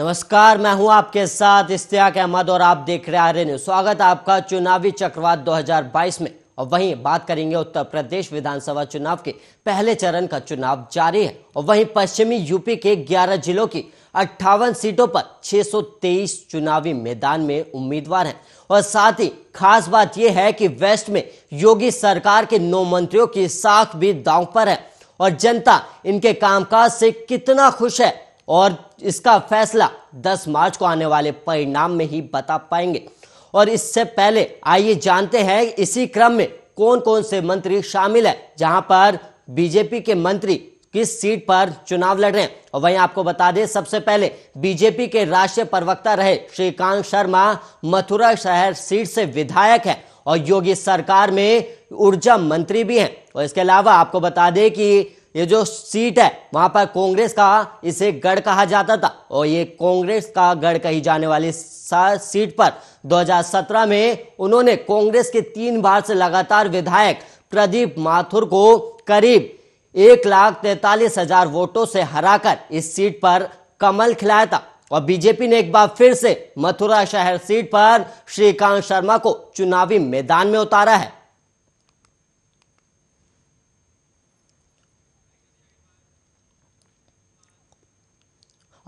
नमस्कार मैं हूं आपके साथ इश्तियाक अहमद और आप देख रहे आर न्यूज स्वागत आपका चुनावी चक्रवात 2022 में और वहीं बात करेंगे उत्तर प्रदेश विधानसभा चुनाव के पहले चरण का चुनाव जारी है और वहीं पश्चिमी यूपी के 11 जिलों की अट्ठावन सीटों पर 623 चुनावी मैदान में उम्मीदवार हैं और साथ ही खास बात यह है कि वेस्ट में योगी सरकार के नौ मंत्रियों की साख भी दांव पर है और जनता इनके कामकाज से कितना खुश है और इसका फैसला 10 मार्च को आने वाले परिणाम में ही बता पाएंगे और इससे पहले आइए जानते हैं इसी क्रम में कौन कौन से मंत्री शामिल है जहां पर बीजेपी के मंत्री किस सीट पर चुनाव लड़ रहे हैं और वहीं आपको बता दें सबसे पहले बीजेपी के राष्ट्रीय प्रवक्ता रहे श्रीकांत शर्मा मथुरा शहर सीट से विधायक है और योगी सरकार में ऊर्जा मंत्री भी हैं और इसके अलावा आपको बता दें कि ये जो सीट है वहां पर कांग्रेस का इसे गढ़ कहा जाता था और ये कांग्रेस का गढ़ कही जाने वाली सीट पर 2017 में उन्होंने कांग्रेस के तीन बार से लगातार विधायक प्रदीप माथुर को करीब एक लाख तैतालीस हजार वोटों से हराकर इस सीट पर कमल खिलाया था और बीजेपी ने एक बार फिर से मथुरा शहर सीट पर श्रीकांत शर्मा को चुनावी मैदान में उतारा है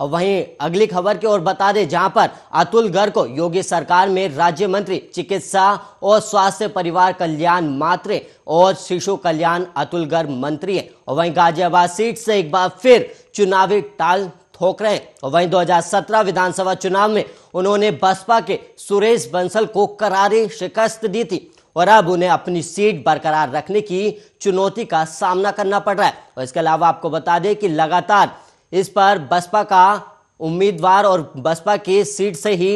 और वहीं अगली खबर की ओर बता दें जहां पर अतुल गर्ग को योगी सरकार में राज्य मंत्री चिकित्सा और स्वास्थ्य परिवार कल्याण मात्रे और शिशु कल्याण अतुल गर्ग मंत्री है और वहीं गाजियाबाद सीट से एक बार फिर चुनावी टाल ठोक रहे हैं और वहीं 2017 विधानसभा चुनाव में उन्होंने बसपा के सुरेश बंसल को करारी शिकस्त दी थी और अब उन्हें अपनी सीट बरकरार रखने की चुनौती का सामना करना पड़ रहा है और इसके अलावा आपको बता दें कि लगातार इस पर बसपा का उम्मीदवार और बसपा की सीट से ही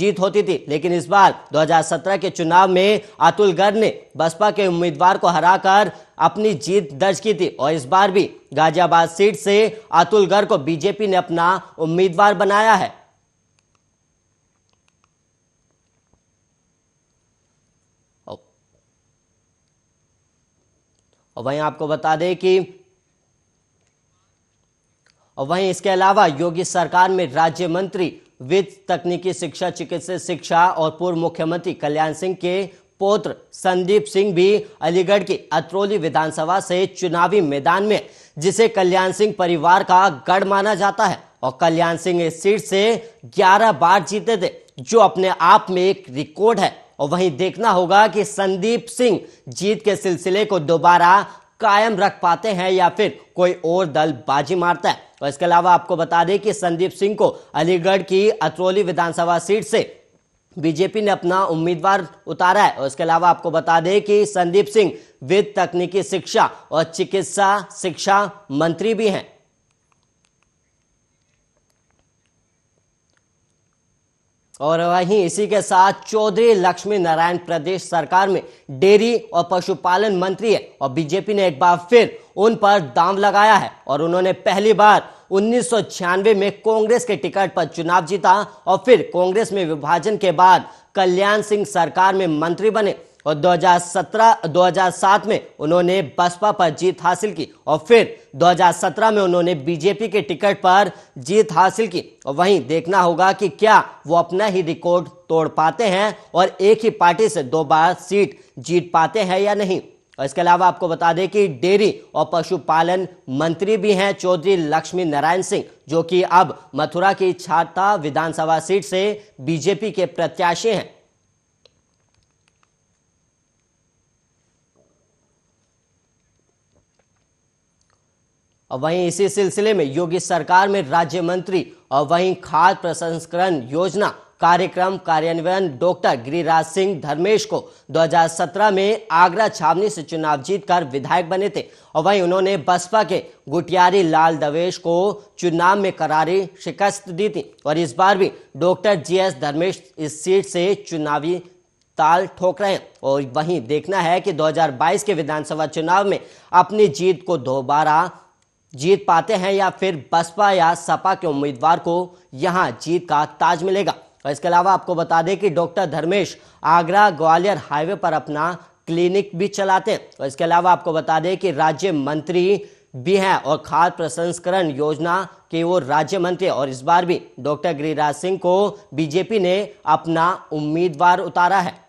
जीत होती थी लेकिन इस बार 2017 के चुनाव में अतुल गर्ग ने बसपा के उम्मीदवार को हराकर अपनी जीत दर्ज की थी और इस बार भी गाजियाबाद सीट से अतुल गर्ग को बीजेपी ने अपना उम्मीदवार बनाया है और वहीं आपको बता दें कि और वहीं इसके अलावा योगी सरकार में राज्य मंत्री वित्त तकनीकी शिक्षा चिकित्सा शिक्षा और पूर्व मुख्यमंत्री कल्याण सिंह के पोत्र संदीप सिंह भी अलीगढ़ की अतरौली विधानसभा से चुनावी मैदान में जिसे कल्याण सिंह परिवार का गढ़ माना जाता है और कल्याण सिंह इस सीट से 11 बार जीते थे जो अपने आप में एक रिकॉर्ड है और वहीं देखना होगा कि संदीप सिंह जीत के सिलसिले को दोबारा कायम रख पाते हैं या फिर कोई और दल बाजी मारता है और इसके अलावा आपको बता दें कि संदीप सिंह को अलीगढ़ की अतरौली विधानसभा सीट से बीजेपी ने अपना उम्मीदवार उतारा है और इसके अलावा आपको बता दें कि संदीप सिंह वित्त तकनीकी शिक्षा और चिकित्सा शिक्षा मंत्री भी हैं और वहीं इसी के साथ चौधरी लक्ष्मी नारायण प्रदेश सरकार में डेयरी और पशुपालन मंत्री है और बीजेपी ने एक बार फिर उन पर दाम लगाया है और उन्होंने पहली बार उन्नीस में कांग्रेस के टिकट पर चुनाव जीता और फिर कांग्रेस में विभाजन के बाद कल्याण सिंह सरकार में मंत्री बने और 2017 2007 में उन्होंने बसपा पर जीत हासिल की और फिर 2017 में उन्होंने बीजेपी के टिकट पर जीत हासिल की और वहीं देखना होगा कि क्या वो अपना ही रिकॉर्ड तोड़ पाते हैं और एक ही पार्टी से दो बार सीट जीत पाते हैं या नहीं और इसके अलावा आपको बता दें कि डेयरी और पशुपालन मंत्री भी हैं चौधरी लक्ष्मी नारायण सिंह जो कि अब मथुरा की छाता विधानसभा सीट से बीजेपी के प्रत्याशी हैं और वहीं इसी सिलसिले में योगी सरकार में राज्य मंत्री और वहीं खाद्य प्रसंस्करण योजना कार्यक्रम कार्यान्वयन डॉक्टर गिरिराज सिंह धर्मेश को 2017 में आगरा छावनी से चुनाव जीतकर विधायक बने थे और वहीं उन्होंने बसपा के गुटियारी लाल दवेश को चुनाव में करारी शिकस्त दी थी और इस बार भी डॉक्टर जीएस धर्मेश इस सीट से चुनावी ताल ठोक रहे हैं और वहीं देखना है कि 2022 के विधानसभा चुनाव में अपनी जीत को दोबारा जीत पाते हैं या फिर बसपा या सपा के उम्मीदवार को यहां जीत का ताज मिलेगा और इसके अलावा आपको बता दें कि डॉक्टर धर्मेश आगरा ग्वालियर हाईवे पर अपना क्लिनिक भी चलाते हैं और इसके अलावा आपको बता दें कि राज्य मंत्री भी हैं और खाद्य प्रसंस्करण योजना के वो राज्य मंत्री और इस बार भी डॉक्टर गिरिराज सिंह को बीजेपी ने अपना उम्मीदवार उतारा है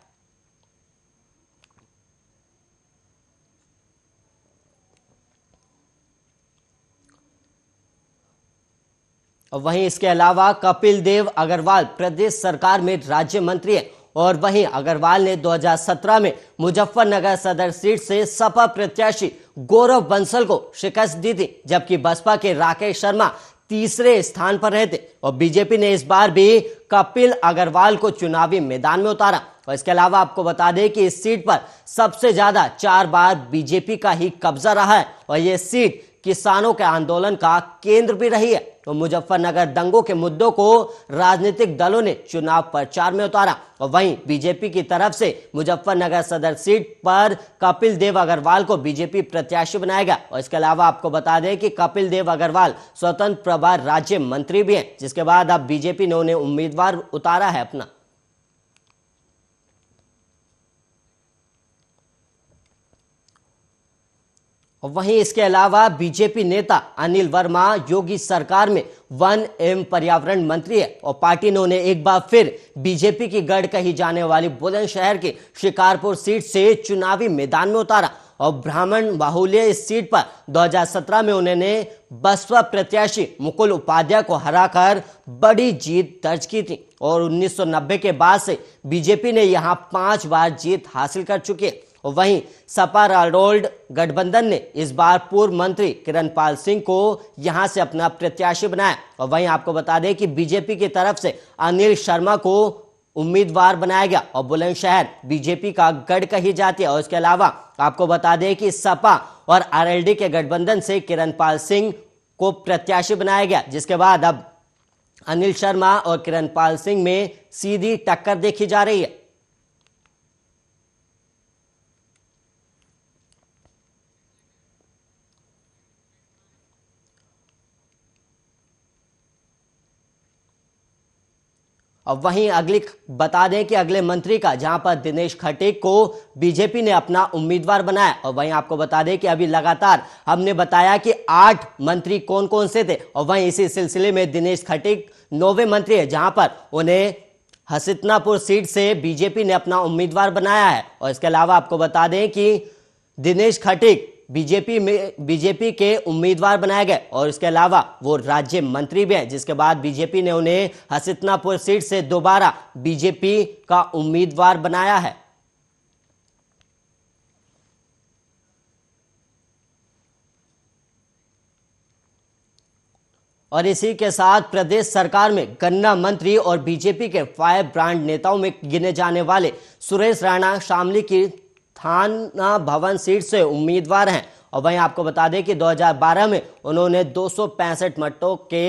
वहीं इसके अलावा कपिल देव अग्रवाल प्रदेश सरकार में राज्य मंत्री है और वहीं अग्रवाल ने 2017 में मुजफ्फरनगर सदर सीट से सपा प्रत्याशी गौरव बंसल को शिकस्त दी थी जबकि बसपा के राकेश शर्मा तीसरे स्थान पर रहे थे और बीजेपी ने इस बार भी कपिल अग्रवाल को चुनावी मैदान में उतारा और इसके अलावा आपको बता दें कि इस सीट पर सबसे ज्यादा चार बार बीजेपी का ही कब्जा रहा है और ये सीट किसानों के आंदोलन का केंद्र भी रही है तो मुजफ्फरनगर दंगों के मुद्दों को राजनीतिक दलों ने चुनाव प्रचार में उतारा और वहीं बीजेपी की तरफ से मुजफ्फरनगर सदर सीट पर कपिल देव अग्रवाल को बीजेपी प्रत्याशी बनाया गया और इसके अलावा आपको बता दें कि कपिल देव अग्रवाल स्वतंत्र प्रभार राज्य मंत्री भी हैं जिसके बाद अब बीजेपी ने उन्हें उम्मीदवार उतारा है अपना वहीं इसके अलावा बीजेपी नेता अनिल वर्मा योगी सरकार में वन एवं पर्यावरण मंत्री है और पार्टी ने उन्हें एक बार फिर बीजेपी की गढ़ कही जाने वाली बुलंदशहर के शिकारपुर सीट से चुनावी मैदान में उतारा और ब्राह्मण बाहुल्य इस सीट पर 2017 में उन्होंने बसपा प्रत्याशी मुकुल उपाध्याय को हराकर बड़ी जीत दर्ज की थी और 1990 के बाद से बीजेपी ने यहां पांच बार जीत हासिल कर चुकी है वहीं सपा रोल्ड गठबंधन ने इस बार पूर्व मंत्री किरण पाल सिंह को यहां से अपना प्रत्याशी बनाया और वहीं आपको बता दें कि बीजेपी की तरफ से अनिल शर्मा को उम्मीदवार बनाया गया और बुलंदशहर बीजेपी का गढ़ कही जाती है और इसके अलावा आपको बता दें कि सपा और आरएलडी के गठबंधन से किरण पाल सिंह को प्रत्याशी बनाया गया जिसके बाद अब अनिल शर्मा और किरण पाल सिंह में सीधी टक्कर देखी जा रही है अब वहीं अगली बता दें कि अगले मंत्री का जहां पर दिनेश खटीक को बीजेपी ने अपना उम्मीदवार बनाया और वहीं आपको बता दें कि अभी लगातार हमने बताया कि आठ मंत्री कौन कौन से थे और वहीं इसी सिलसिले में दिनेश खटीक नौवे मंत्री है जहां पर उन्हें हसितनापुर सीट से बीजेपी ने अपना उम्मीदवार बनाया है और इसके अलावा आपको बता दें कि दिनेश खटीक बीजेपी में बीजेपी के उम्मीदवार बनाए गए और इसके अलावा वो राज्य मंत्री भी हैं जिसके बाद बीजेपी ने उन्हें हसितनापुर सीट से दोबारा बीजेपी का उम्मीदवार बनाया है और इसी के साथ प्रदेश सरकार में गन्ना मंत्री और बीजेपी के फायर ब्रांड नेताओं में गिने जाने वाले सुरेश राणा शामली की थाना भवन सीट से उम्मीदवार हैं और वहीं आपको बता दें कि 2012 में उन्होंने दो मटों के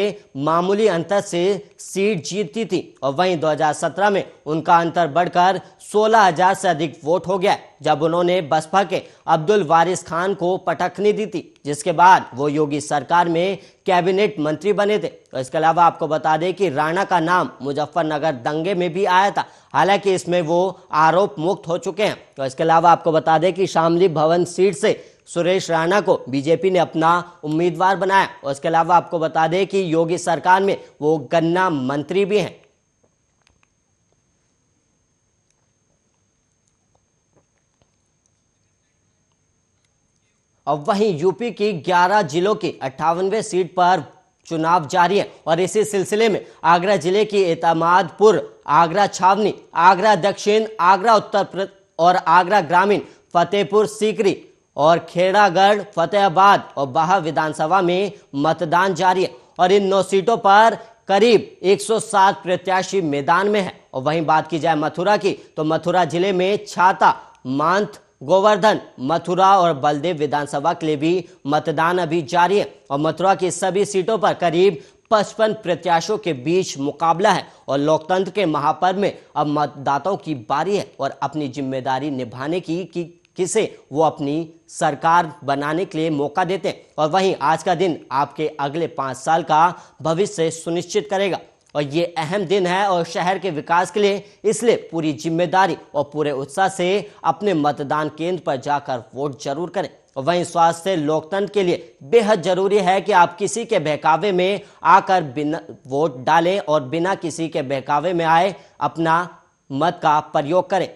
मामूली अंतर से सीट जीती थी और वहीं 2017 में उनका अंतर बढ़कर 16,000 से अधिक वोट हो गया जब उन्होंने बसपा के अब्दुल वारिस खान को पटखनी दी थी जिसके बाद वो योगी सरकार में कैबिनेट मंत्री बने थे तो इसके अलावा आपको बता दें कि राणा का नाम मुजफ्फरनगर दंगे में भी आया था हालांकि इसमें वो आरोप मुक्त हो चुके हैं तो इसके अलावा आपको बता दें कि शामली भवन सीट से सुरेश राणा को बीजेपी ने अपना उम्मीदवार बनाया और इसके अलावा आपको बता दें कि योगी सरकार में वो गन्ना मंत्री भी हैं अब वहीं यूपी की 11 जिलों की अट्ठावनवे सीट पर चुनाव जारी है और इसी सिलसिले में आगरा जिले की एतमादपुर आगरा छावनी आगरा दक्षिण आगरा उत्तर और आगरा ग्रामीण फतेहपुर सीकरी और खेड़ागढ़ फतेहाबाद और बाहा विधानसभा में मतदान जारी है और इन नौ सीटों पर करीब 107 प्रत्याशी मैदान में है और वहीं बात की जाए मथुरा की तो मथुरा जिले में छाता मांत गोवर्धन मथुरा और बलदेव विधानसभा के लिए भी मतदान अभी जारी है और मथुरा की सभी सीटों पर करीब पचपन प्रत्याशियों के बीच मुकाबला है और लोकतंत्र के महापर्व में अब मतदाताओं की बारी है और अपनी जिम्मेदारी निभाने की, की किसे वो अपनी सरकार बनाने के लिए मौका देते हैं और वहीं आज का दिन आपके अगले पाँच साल का भविष्य सुनिश्चित करेगा और ये अहम दिन है और शहर के विकास के लिए इसलिए पूरी जिम्मेदारी और पूरे उत्साह से अपने मतदान केंद्र पर जाकर वोट जरूर करें और वहीं स्वास्थ्य लोकतंत्र के लिए बेहद जरूरी है कि आप किसी के बहकावे में आकर बिना वोट डालें और बिना किसी के बहकावे में आए अपना मत का प्रयोग करें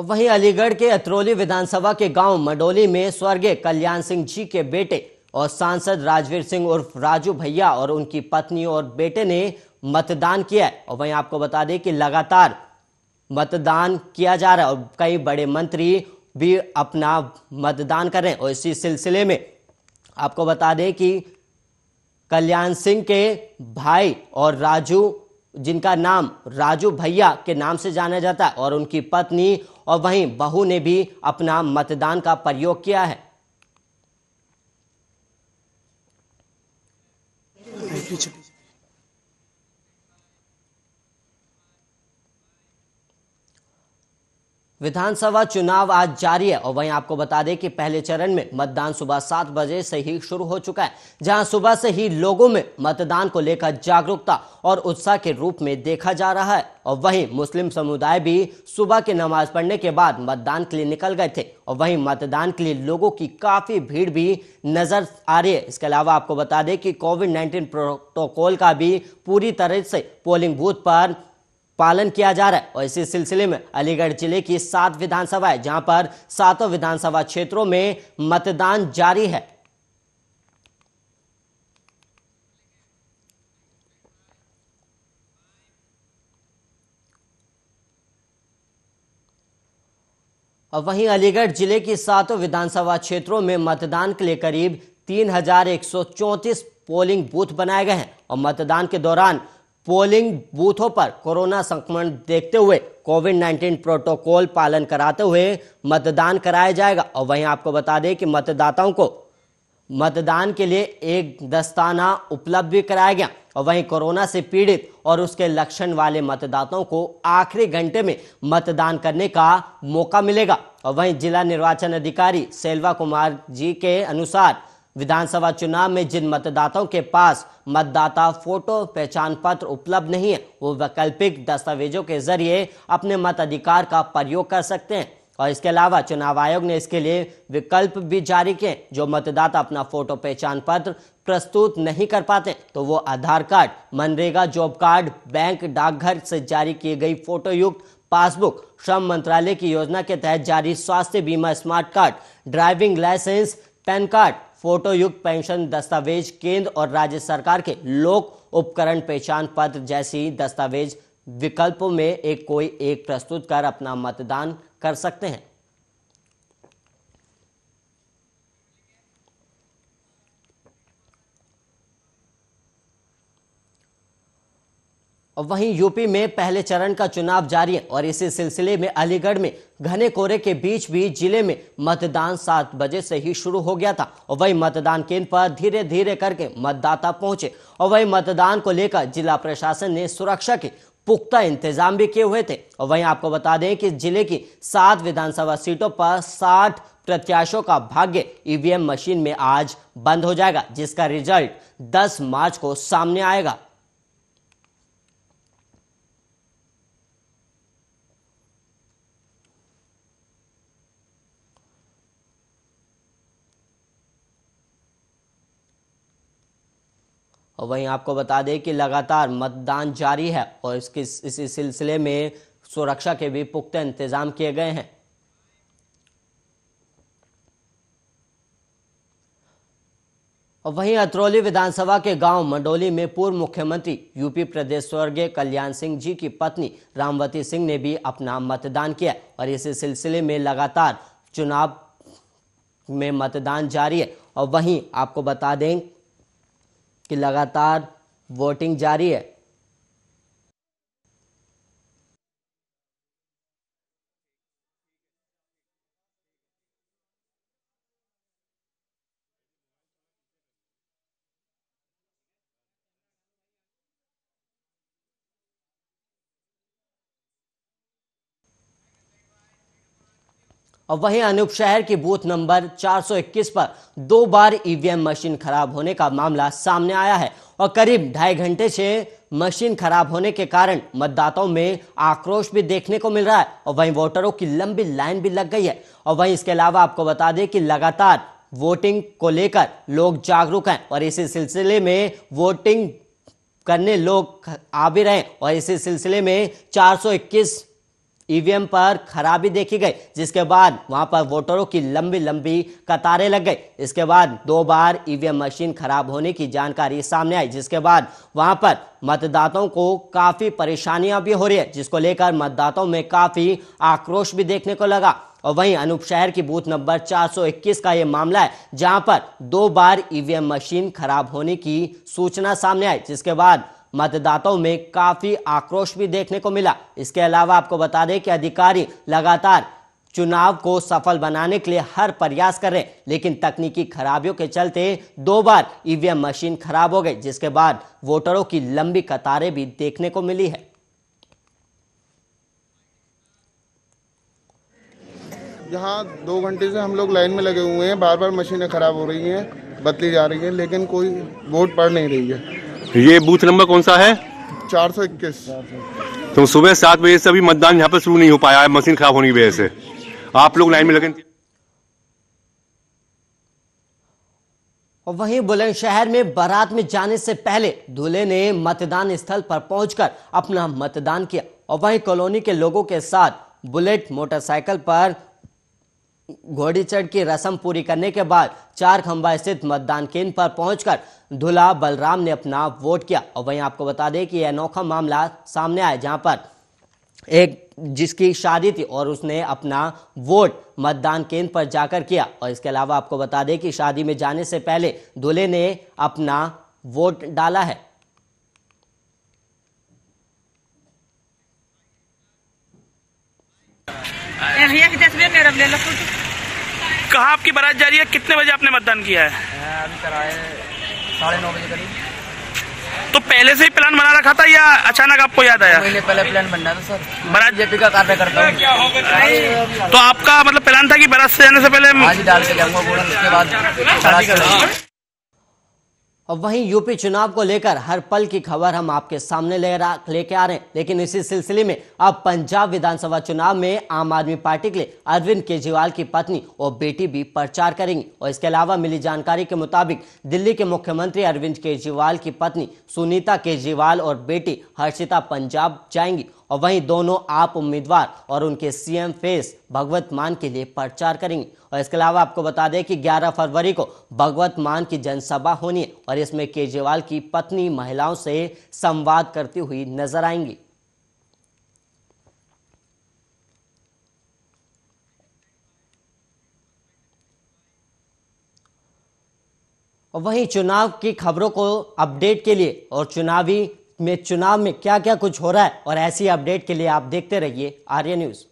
और वहीं अलीगढ़ के अतरौली विधानसभा के गांव मडोली में स्वर्गीय कल्याण सिंह जी के बेटे और सांसद राजवीर सिंह उर्फ राजू भैया और उनकी पत्नी और बेटे ने मतदान किया है और वहीं आपको बता दें कि लगातार मतदान किया जा रहा है और कई बड़े मंत्री भी अपना मतदान कर रहे हैं और इसी सिलसिले में आपको बता दें कि कल्याण सिंह के भाई और राजू जिनका नाम राजू भैया के नाम से जाना जाता है और उनकी पत्नी और वहीं बहू ने भी अपना मतदान का प्रयोग किया है विधानसभा चुनाव आज जारी है और वहीं आपको बता दें कि पहले चरण में मतदान सुबह सात बजे से ही शुरू हो चुका है जहां सुबह से ही लोगों में मतदान को लेकर जागरूकता और उत्साह के रूप में देखा जा रहा है और वहीं मुस्लिम समुदाय भी सुबह की नमाज पढ़ने के बाद मतदान के लिए निकल गए थे और वहीं मतदान के लिए लोगों की काफी भीड़ भी नजर आ रही है इसके अलावा आपको बता दें कि कोविड नाइन्टीन प्रोटोकॉल का भी पूरी तरह से पोलिंग बूथ पर पालन किया जा रहा है और इसी सिलसिले में अलीगढ़ जिले की सात विधानसभा जहां पर सातों विधानसभा क्षेत्रों में मतदान जारी है और वहीं अलीगढ़ जिले की सातों विधानसभा क्षेत्रों में मतदान के लिए करीब तीन पोलिंग बूथ बनाए गए हैं और मतदान के दौरान पोलिंग बूथों पर कोरोना संक्रमण देखते हुए कोविड 19 प्रोटोकॉल पालन कराते हुए मतदान कराया जाएगा और वहीं आपको बता दें कि मतदाताओं को मतदान के लिए एक दस्ताना उपलब्ध भी कराया गया और वहीं कोरोना से पीड़ित और उसके लक्षण वाले मतदाताओं को आखिरी घंटे में मतदान करने का मौका मिलेगा और वहीं जिला निर्वाचन अधिकारी सेल्वा कुमार जी के अनुसार विधानसभा चुनाव में जिन मतदाताओं के पास मतदाता फोटो पहचान पत्र उपलब्ध नहीं है वो वैकल्पिक दस्तावेजों के जरिए अपने मताधिकार का प्रयोग कर सकते हैं और इसके अलावा चुनाव आयोग ने इसके लिए विकल्प भी जारी किए जो मतदाता अपना फोटो पहचान पत्र प्रस्तुत नहीं कर पाते तो वो आधार कार्ड मनरेगा जॉब कार्ड बैंक डाकघर से जारी की गई फोटो युक्त पासबुक श्रम मंत्रालय की योजना के तहत जारी स्वास्थ्य बीमा smart card driving licence PAN card फोटोयुक्त पेंशन दस्तावेज केंद्र और राज्य सरकार के लोक उपकरण पहचान पत्र जैसी दस्तावेज विकल्पों में एक कोई एक प्रस्तुत कर अपना मतदान कर सकते हैं वहीं यूपी में पहले चरण का चुनाव जारी है और इसी सिलसिले में अलीगढ़ में घने कोहरे के बीच भी जिले में मतदान सात बजे से ही शुरू हो गया था और वही मतदान केंद्र पर धीरे धीरे करके मतदाता पहुंचे और वही मतदान को लेकर जिला प्रशासन ने सुरक्षा के पुख्ता इंतजाम भी किए हुए थे और वहीं आपको बता दें कि जिले की सात विधानसभा सीटों पर साठ प्रत्याशियों का भाग्य ईवीएम मशीन में आज बंद हो जाएगा जिसका रिजल्ट 10 मार्च को सामने आएगा और वहीं आपको बता दें कि लगातार मतदान जारी है और इसके इसी सिलसिले में सुरक्षा के भी पुख्ता इंतजाम किए गए हैं और वहीं अतरौली विधानसभा के गांव मंडोली में पूर्व मुख्यमंत्री यूपी प्रदेश स्वर्गीय कल्याण सिंह जी की पत्नी रामवती सिंह ने भी अपना मतदान किया और इसी सिलसिले में लगातार चुनाव में मतदान जारी है और वहीं आपको बता दें कि लगातार वोटिंग जारी है और वहीं अनूप शहर के बूथ नंबर 421 पर दो बार ईवीएम मशीन खराब होने का मामला सामने आया है और करीब ढाई घंटे से मशीन खराब होने के कारण मतदाताओं में आक्रोश भी देखने को मिल रहा है और वहीं वोटरों की लंबी लाइन भी लग गई है और वहीं इसके अलावा आपको बता दें कि लगातार वोटिंग को लेकर लोग जागरूक हैं और इसी सिलसिले में वोटिंग करने लोग आ भी रहे हैं और इसी सिलसिले में 421 ईवीएम पर खराबी देखी गई जिसके बाद वहां पर वोटरों की लंबी लंबी कतारें लग गई इसके बाद दो बार ईवीएम मशीन खराब होने की जानकारी सामने आई जिसके बाद वहां पर मतदाताओं को काफी परेशानियां भी हो रही है जिसको लेकर मतदाताओं में काफी आक्रोश भी देखने को लगा और वहीं अनूप शहर की बूथ नंबर 421 का यह मामला है जहां पर दो बार ईवीएम मशीन खराब होने की सूचना सामने आई जिसके बाद मतदाताओं में काफी आक्रोश भी देखने को मिला इसके अलावा आपको बता दें कि अधिकारी लगातार चुनाव को सफल बनाने के लिए हर प्रयास कर रहे लेकिन तकनीकी खराबियों के चलते दो बार ईवीएम मशीन खराब हो गई जिसके बाद वोटरों की लंबी कतारें भी देखने को मिली है यहाँ दो घंटे से हम लोग लाइन में लगे हुए हैं बार बार मशीनें खराब हो रही हैं बदली जा रही है लेकिन कोई वोट पड़ नहीं रही है ये बूथ नंबर कौन सा है चार सौ इक्कीस तो सुबह सात बजे से अभी मतदान यहाँ पर शुरू नहीं हो पाया है मशीन खराब होने की वजह से आप लोग लाइन में लगे वहीं बुलंदशहर में बारात में जाने से पहले दूल्हे ने मतदान स्थल पर पहुंचकर अपना मतदान किया और वहीं कॉलोनी के लोगों के साथ बुलेट मोटरसाइकिल पर घोड़ी चढ़ की रस्म पूरी करने के बाद चार खंबा स्थित मतदान केंद्र पर पहुंचकर धुला बलराम ने अपना वोट किया और वहीं आपको बता दें कि यह अनोखा मामला सामने आया जहां पर एक जिसकी शादी थी और उसने अपना वोट मतदान केंद्र पर जाकर किया और इसके अलावा आपको बता दें कि शादी में जाने से पहले दूल्हे ने अपना वोट डाला है भैया की मेरा ले लो फोटो कहाँ आपकी बारात जा रही है कितने बजे आपने मतदान किया है अभी कराए साढ़े नौ बजे करीब तो पहले से ही प्लान बना रखा था या अचानक आपको याद आया महीने पहले प्लान बनना था सर बारात जेपी का कार्य करता हूँ तो आपका मतलब प्लान था कि बारात से जाने से पहले डाल के उसके बाद और वहीं यूपी चुनाव को लेकर हर पल की खबर हम आपके सामने ले लेके आ रहे हैं लेकिन इसी सिलसिले में अब पंजाब विधानसभा चुनाव में आम आदमी पार्टी के लिए अरविंद केजरीवाल की पत्नी और बेटी भी प्रचार करेंगी और इसके अलावा मिली जानकारी के मुताबिक दिल्ली के मुख्यमंत्री अरविंद केजरीवाल की पत्नी सुनीता केजरीवाल और बेटी हर्षिता पंजाब जाएंगी और वहीं दोनों आप उम्मीदवार और उनके सीएम फेस भगवत मान के लिए प्रचार करेंगे और इसके अलावा आपको बता दें कि 11 फरवरी को भगवत मान की जनसभा होनी है और इसमें केजरीवाल की पत्नी महिलाओं से संवाद करती हुई नजर आएंगी वहीं चुनाव की खबरों को अपडेट के लिए और चुनावी में चुनाव में क्या क्या कुछ हो रहा है और ऐसी अपडेट के लिए आप देखते रहिए आर्य न्यूज़